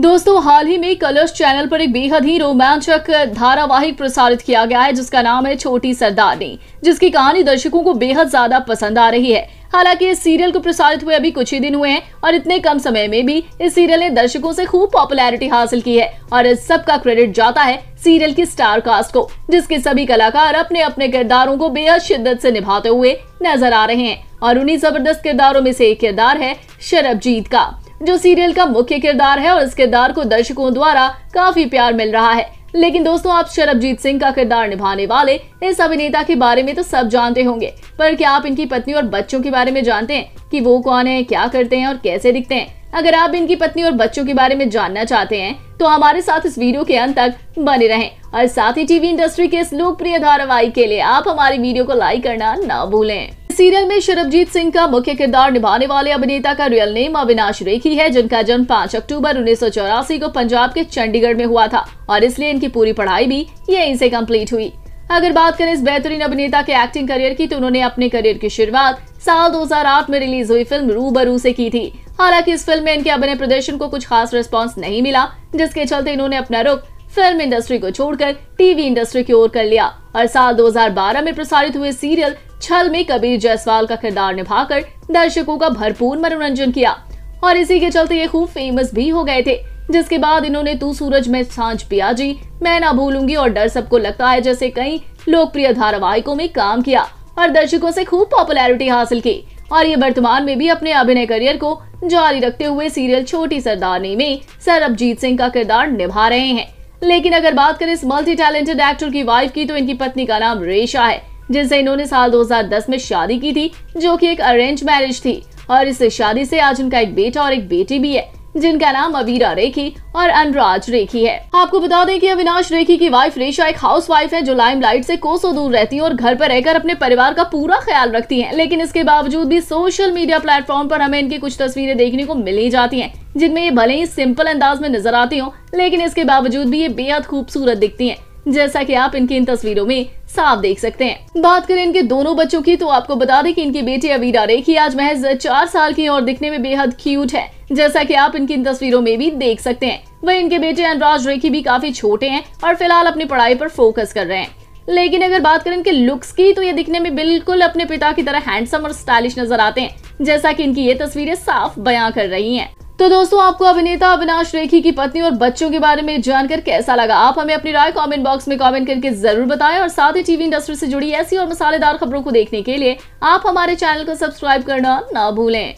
दोस्तों हाल ही में Colors channel पर एक बेहद ही रोमांचक धारावाहिक प्रसारित किया गया है जिसका नाम है छोटी सरदारनी जिसकी कहानी दर्शकों को बेहद ज्यादा पसंद आ रही है हालांकि इस सीरियल को प्रसारित हुए अभी कुछ ही दिन हुए हैं और इतने कम समय में भी इस सीरियल ने दर्शकों से खूब पॉपुलैरिटी हासिल की है और इस सब का क्रेडिट जाता है सीरियल की स्टार कास्ट को जिसके सभी कलाकार अपने अपने किरदारों को बेहद शिद्दत से निभाते हुए नजर आ रहे हैं और उन्हीं जबरदस्त किरदारों में से एक किरदार है शरबजीत का जो सीरियल का मुख्य किरदार है और इस किरदार को दर्शकों द्वारा काफी प्यार मिल रहा है लेकिन दोस्तों आप शरबजीत सिंह का किरदार निभाने वाले इस अभिनेता के बारे में तो सब जानते होंगे पर क्या आप इनकी पत्नी और बच्चों के बारे में जानते हैं कि वो कौन है क्या करते हैं और कैसे दिखते हैं अगर आप इनकी पत्नी और बच्चों के बारे में जानना चाहते हैं तो हमारे साथ इस वीडियो के अंत तक बने रहें और साथ ही टीवी इंडस्ट्री के इस लोकप्रिय धारावाहिक के लिए आप हमारी वीडियो को लाइक करना ना भूलें सीरियल में शरभजीत सिंह का मुख्य किरदार निभाने वाले अभिनेता का रियल नेम अविनाश रेखी है जिनका जन्म 5 अक्टूबर उन्नीस को पंजाब के चंडीगढ़ में हुआ था और इसलिए इनकी पूरी पढ़ाई भी यहीं से कंप्लीट हुई अगर बात करें इस बेहतरीन अभिनेता के एक्टिंग करियर की तो उन्होंने अपने करियर की शुरुआत साल 2008 में रिलीज हुई फिल्म रूबरू से की थी हालांकि इस फिल्म में इनके अभिनय प्रदर्शन को कुछ खास रिस्पॉन्स नहीं मिला जिसके चलते इन्होंने अपना रुख फिल्म इंडस्ट्री को छोड़कर टीवी इंडस्ट्री की ओर कर लिया और साल 2012 में प्रसारित हुए सीरियल छल में कबीर जायसवाल का किरदार निभाकर दर्शकों का भरपूर मनोरंजन किया और इसी के चलते ये खूब फेमस भी हो गए थे जिसके बाद इन्होंने तू सूरज में सांझ पिया जी मैं ना भूलूंगी और डर सबको लगता है जैसे कई लोकप्रिय धारावाहिकों में काम किया और दर्शकों से खूब पॉपुलैरिटी हासिल की और ये वर्तमान में भी अपने अभिनय करियर को जारी रखते हुए सीरियल छोटी सरदारनी में सरबजीत सिंह का किरदार निभा रहे हैं लेकिन अगर बात करें इस मल्टी टैलेंटेड एक्टर की वाइफ की तो इनकी पत्नी का नाम रेशा है जिनसे इन्होंने साल 2010 में शादी की थी जो कि एक अरेंज मैरिज थी और इस शादी से आज उनका एक बेटा और एक बेटी भी है जिनका नाम अवीरा रेखी और अनुराज रेखी है आपको बता दें कि अविनाश रेखी की वाइफ रेशा एक हाउस वाइफ है जो लाइमलाइट से कोसों दूर रहती है और घर पर रहकर अपने परिवार का पूरा ख्याल रखती है लेकिन इसके बावजूद भी सोशल मीडिया प्लेटफॉर्म पर हमें इनकी कुछ तस्वीरें देखने को मिली जाती है जिनमें ये भले ही सिंपल अंदाज में नजर आती हो लेकिन इसके बावजूद भी ये बेहद खूबसूरत दिखती है जैसा कि आप इनकी इन तस्वीरों में साफ देख सकते हैं बात करें इनके दोनों बच्चों की तो आपको बता दें कि इनकी बेटी अवीरा रेखी आज महज चार साल की और दिखने में बेहद क्यूट है जैसा कि आप इनकी इन तस्वीरों में भी देख सकते हैं वही इनके बेटे अनुराज रेखी भी काफी छोटे हैं और फिलहाल अपनी पढ़ाई पर फोकस कर रहे हैं लेकिन अगर बात करें इनके लुक्स की तो ये दिखने में बिल्कुल अपने पिता की तरह हैंडसम और स्टाइलिश नजर आते हैं जैसा कि इनकी ये तस्वीरें साफ बयां कर रही हैं। तो दोस्तों आपको अभिनेता अविनाश रेखी की पत्नी और बच्चों के बारे में जानकर कैसा लगा आप हमें अपनी राय कमेंट बॉक्स में कमेंट करके जरूर बताएं और साथ ही टीवी इंडस्ट्री से जुड़ी ऐसी और मसालेदार खबरों को देखने के लिए आप हमारे चैनल को सब्सक्राइब करना ना भूलें